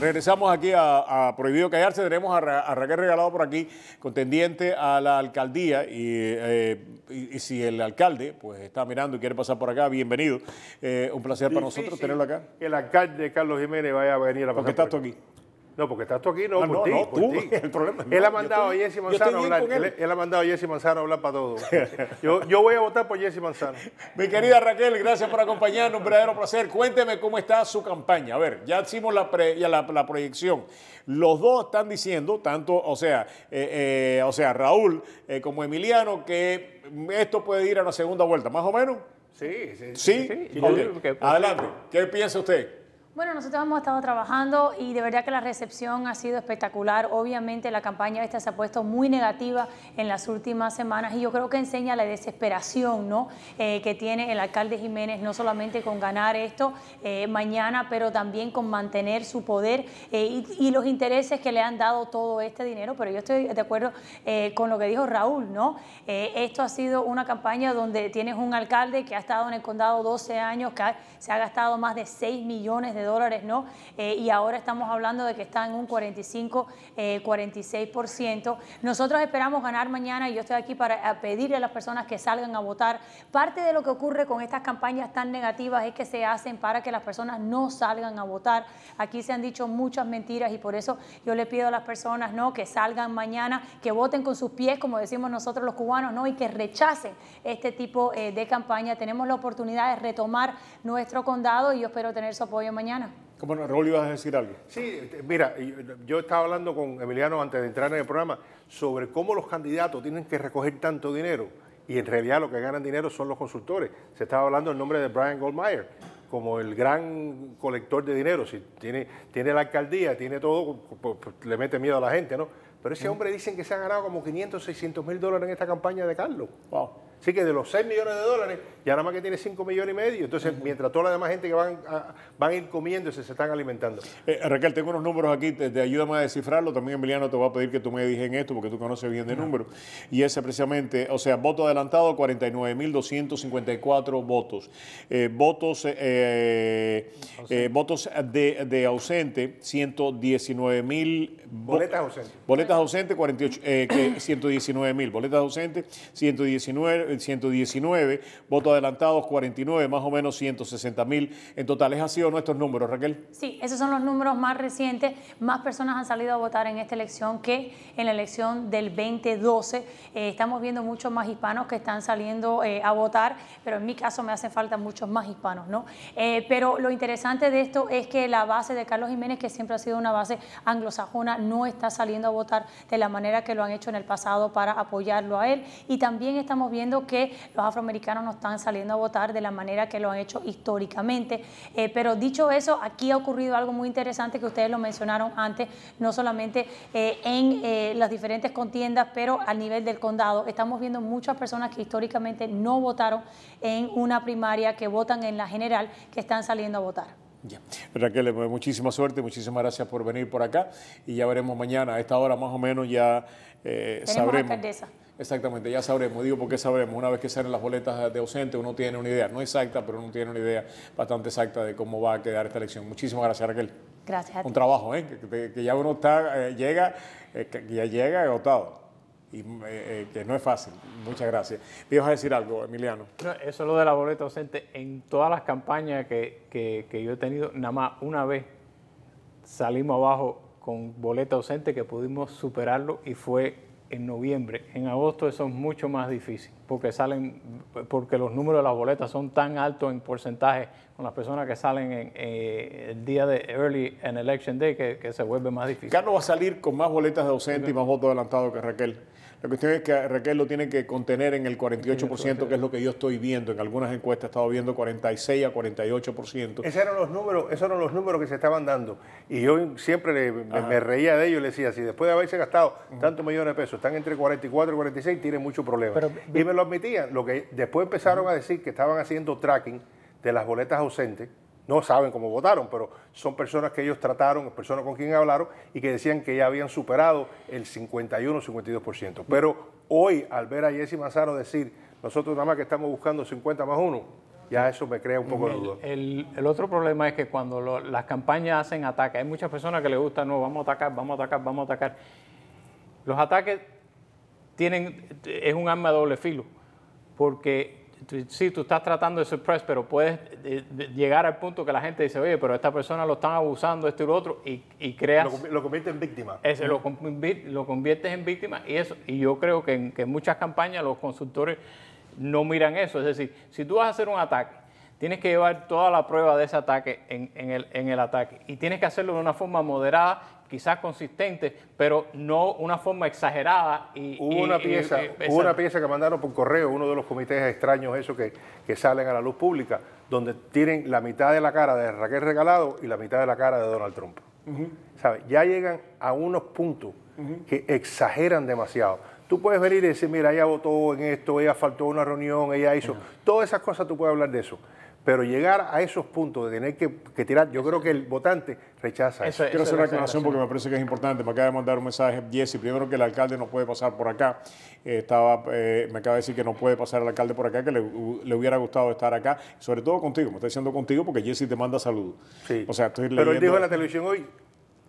regresamos aquí a, Prohibido Callarse. Tenemos a, Raquel Regalado por aquí, contendiente a la alcaldía. Eh, y, si el alcalde pues está mirando y quiere pasar por acá, bienvenido. Eh, un placer para nosotros tenerlo acá. El alcalde Carlos Jiménez vaya a venir a pasar. Porque está por aquí. No, porque estás tú aquí, no, no, no, El problema él, ha mandado a Jesse Manzano hablar. Él. ha mandado a Jesse Manzano hablar para todo. yo, voy a votar por Jesse Manzano. Mi querida Raquel, gracias por acompañarnos. Un verdadero placer. Cuénteme cómo está su campaña. A ver, ya hicimos la, la, proyección. Los dos están diciendo, tanto, o sea, eh, eh, o sea Raúl eh, como Emiliano, que esto puede ir a una segunda vuelta, más o menos. Sí, sí. ¿Sí? sí, Adelante. ¿Qué piensa usted? Bueno, nosotros hemos estado trabajando y de verdad que la recepción ha sido espectacular. Obviamente la campaña esta se ha puesto muy negativa en las últimas semanas y yo creo que enseña la desesperación ¿no? Eh, que tiene el alcalde Jiménez, no solamente con ganar esto eh, mañana, pero también con mantener su poder eh, y, los intereses que le han dado todo este dinero. Pero yo estoy de acuerdo con lo que dijo Raúl, ¿no? esto ha sido una campaña donde tienes un alcalde que ha estado en el condado 12 años, que se ha gastado más de 6 millones de dólares dólares, ¿no? Eh, y ahora estamos hablando de que está en un 45, 46%. Eh, nosotros esperamos ganar mañana y yo estoy aquí para pedirle a las personas que salgan a votar. Parte de lo que ocurre con estas campañas tan negativas es que se hacen para que las personas no salgan a votar. Aquí se han dicho muchas mentiras y por eso yo le pido a las personas, ¿no? Que salgan mañana, que voten con sus pies, como decimos nosotros los cubanos, ¿no? Y que rechacen este tipo eh, de campaña. Tenemos la oportunidad de retomar nuestro condado y yo espero tener su apoyo mañana. ¿Cómo Como no, Raúl, ibas a decir algo. Sí, este, mira, yo estaba hablando con Emiliano antes de entrar en el programa sobre cómo los candidatos tienen que recoger tanto dinero y en realidad lo que ganan dinero son los consultores. Se estaba hablando el nombre de Brian Goldmeyer como el gran colector de dinero. Si tiene, tiene la alcaldía, tiene todo, pues, pues, le mete miedo a la gente, ¿no? Pero ese hombre dicen que se ha ganado como 500, 600 mil dólares en esta campaña de Carlos. Así que de los 6 millones de dólares, ya nada más que tiene 5 millones y medio. Entonces, mientras toda la demás gente que van a, ir comiéndose se, están alimentando. Eh, Raquel, tengo unos números aquí, te, ayúdame a descifrarlo. También Emiliano te va a pedir que tú me digas esto porque tú conoces bien de números. Y ese precisamente, o sea, voto adelantado, 49.254 votos. Eh, votos eh, eh votos de, de ausente, 119.000. Boletas ausentes. Boletas ausentes, 48, 119.000. Eh, Boletas ausentes, 119. 119, votos adelantados 49, más o menos 160 mil en total. ¿Es han sido nuestros números, Raquel? Sí, esos son los números más recientes. Más personas han salido a votar en esta elección que en la elección del 2012. Eh, estamos viendo muchos más hispanos que están saliendo eh, a votar, pero en mi caso me hacen falta muchos más hispanos, ¿no? Eh, pero lo interesante de esto es que la base de Carlos Jiménez, que siempre ha sido una base anglosajona, no está saliendo a votar de la manera que lo han hecho en el pasado para apoyarlo a él. Y también estamos viendo que los afroamericanos no están saliendo a votar de la manera que lo han hecho históricamente. Eh, pero dicho eso, aquí ha ocurrido algo muy interesante que ustedes lo mencionaron antes, no solamente eh, en eh, las diferentes contiendas, pero al nivel del condado. Estamos viendo muchas personas que históricamente no votaron en una primaria, que votan en la general, que están saliendo a votar. Ya. Raquel, pues, muchísima suerte, muchísimas gracias por venir por acá y ya veremos mañana a esta hora más o menos ya eh, Tenemos sabremos. Alcaldesa. Exactamente, ya sabremos, digo porque sabremos, una vez que salen las boletas de ausente uno tiene una idea, no exacta, pero uno tiene una idea bastante exacta de cómo va a quedar esta elección. Muchísimas gracias Raquel. Gracias. A ti. Un trabajo, ¿eh? que, ya uno está, eh, llega, eh, ya llega agotado. Y eh, que no es fácil. Muchas gracias. ¿Me a decir algo, Emiliano? eso es lo de la boleta ausente. En todas las campañas que, que, que yo he tenido, nada más una vez salimos abajo con boleta ausente que pudimos superarlo y fue en noviembre. En agosto eso es mucho más difícil porque salen, porque los números de las boletas son tan altos en porcentaje con las personas que salen en, eh, el día de early en election day que, se vuelve más difícil. Carlos va a salir con más boletas de ausente y más votos adelantados que Raquel. La cuestión es que Raquel lo tiene que contener en el 48%, que es lo que yo estoy viendo. En algunas encuestas he estado viendo 46 a 48%. Esos eran los números, esos eran los números que se estaban dando. Y yo siempre me, reía de ellos y le decía, si después de haberse gastado tantos millones de pesos, están entre 44 y 46 tienen muchos problemas. y me lo admitían. Lo que después empezaron a decir que estaban haciendo tracking de las boletas ausentes. No saben cómo votaron, pero son personas que ellos trataron, personas con quien hablaron y que decían que ya habían superado el 51 52%. Pero hoy, al ver a Jesse Manzano decir, nosotros nada más que estamos buscando 50 más 1, ya eso me crea un poco de duda. El, otro problema es que cuando las campañas hacen ataques, hay muchas personas que les gusta, no, vamos a atacar, vamos a atacar, vamos a atacar. Los ataques tienen, es un arma de doble filo, porque si tú estás tratando de suppress, pero puedes eh, llegar al punto que la gente dice, oye, pero esta persona lo están abusando, esto y lo otro, y, y creas... Lo, convierte en víctima. lo, lo, conviertes en víctima y eso. Y yo creo que en, que en muchas campañas los consultores no miran eso. Es decir, si tú vas a hacer un ataque Tienes que llevar toda la prueba de ese ataque en, el, ataque. Y tienes que hacerlo de una forma moderada quizás consistente, pero no una forma exagerada. Y, hubo, una, pieza, eh, hubo una pieza que mandaron por correo, uno de los comités extraños, esos que, salen a la luz pública, donde tienen la mitad de la cara de Raquel Regalado y la mitad de la cara de Donald Trump. Ya llegan a unos puntos que exageran demasiado. Tú puedes venir y decir, mira, ella votó en esto, ella faltó a una reunión, ella hizo. Todas esas cosas tú puedes hablar de eso. Pero llegar a esos puntos de tener que, tirar, yo creo que el votante rechaza eso. Quiero hacer una aclaración porque me parece que es importante. Me acaba de mandar un mensaje, Jesse. Primero que el alcalde no puede pasar por acá. Eh, estaba, eh, me acaba de decir que no puede pasar el alcalde por acá, que le, hubiera gustado estar acá. Sobre todo contigo, me está diciendo contigo porque Jesse te manda saludos. Sí. O sea, estoy Pero él dijo en la televisión hoy,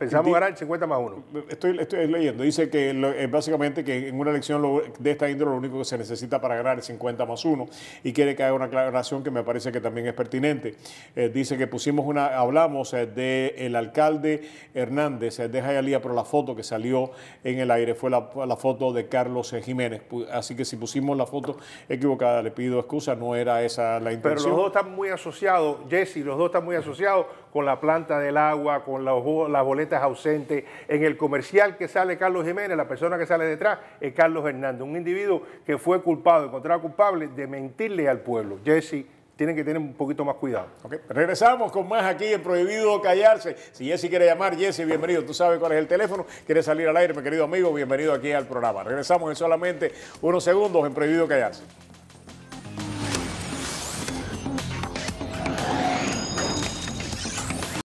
Pensamos ganar el 50 más 1. Estoy, estoy leyendo. Dice que eh, básicamente que en una elección de esta índole lo único que se necesita para ganar es 50 más 1 y quiere que una aclaración que me parece que también es pertinente. Eh, dice que pusimos una, hablamos eh, de del alcalde Hernández Deja de Jayalía, pero la foto que salió en el aire fue la, la foto de Carlos Jiménez. Así que si pusimos la foto equivocada, le pido excusa, no era esa la intención. Pero los dos están muy asociados, Jesse, los dos están muy asociados con la planta del agua, con las, boletas ausentes. En el comercial que sale Carlos Jiménez, la persona que sale detrás es Carlos Hernández, un individuo que fue culpado, encontrado culpable de mentirle al pueblo. Jesse tienen que tener un poquito más cuidado. Regresamos con más aquí en Prohibido Callarse. Si Jesse quiere llamar, Jesse, bienvenido. Tú sabes cuál es el teléfono. Quiere salir al aire, mi querido amigo, bienvenido aquí al programa. Regresamos en solamente unos segundos en Prohibido Callarse.